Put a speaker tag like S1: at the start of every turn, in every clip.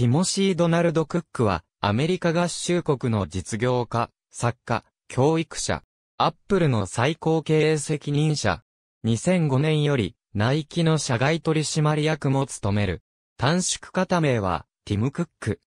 S1: ティモシー・ドナルド・クックは、アメリカ合衆国の実業家、作家、教育者、アップルの最高経営責任者、2005年より、ナイキの社外取締役も務める。短縮型名は、ティム・クック。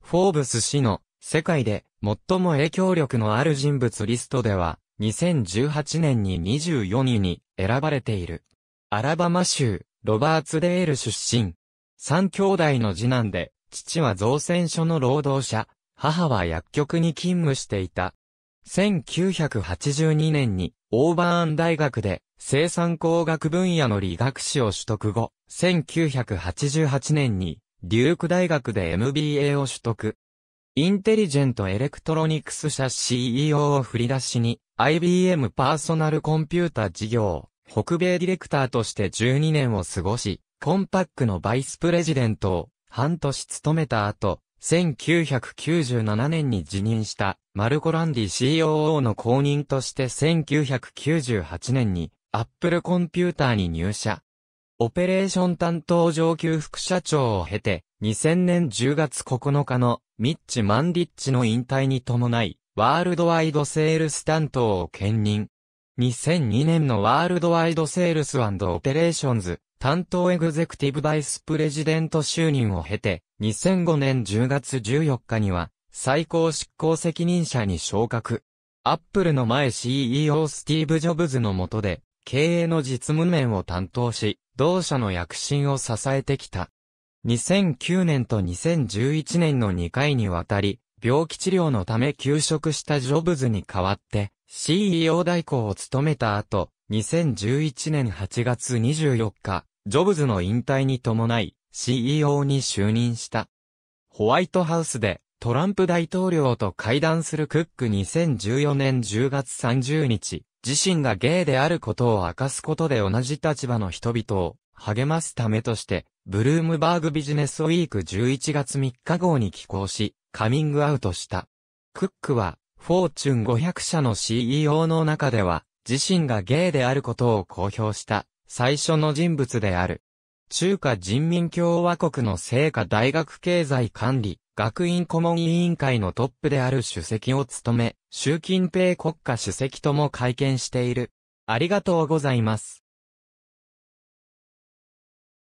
S1: フォーブス氏の、世界で、最も影響力のある人物リストでは、2018年に24位に選ばれている。アラバマ州、ロバーツデール出身。三兄弟の次男で、父は造船所の労働者、母は薬局に勤務していた。1982年にオーバーン大学で生産工学分野の理学士を取得後、1988年にデューク大学で MBA を取得。インテリジェントエレクトロニクス社 CEO を振り出しに IBM パーソナルコンピュータ事業、北米ディレクターとして12年を過ごし、コンパックのバイスプレジデントを半年勤めた後、1997年に辞任したマルコランディ COO の後任として1998年にアップルコンピューターに入社。オペレーション担当上級副社長を経て2000年10月9日のミッチ・マンディッチの引退に伴いワールドワイドセールス担当を兼任。2002年のワールドワイドセールスオペレーションズ担当エグゼクティブバイスプレジデント就任を経て、2005年10月14日には、最高執行責任者に昇格。アップルの前 CEO スティーブ・ジョブズの下で、経営の実務面を担当し、同社の躍進を支えてきた。2009年と2011年の2回にわたり、病気治療のため休職したジョブズに代わって、CEO 代行を務めた後、2011年8月24日、ジョブズの引退に伴い CEO に就任した。ホワイトハウスでトランプ大統領と会談するクック2014年10月30日、自身がゲイであることを明かすことで同じ立場の人々を励ますためとして、ブルームバーグビジネスウィーク11月3日号に寄稿し、カミングアウトした。クックは、フォーチュン500社の CEO の中では、自身がゲイであることを公表した最初の人物である。中華人民共和国の聖火大学経済管理学院顧問委員会のトップである主席を務め、習近平国家主席とも会見している。ありがとうございます。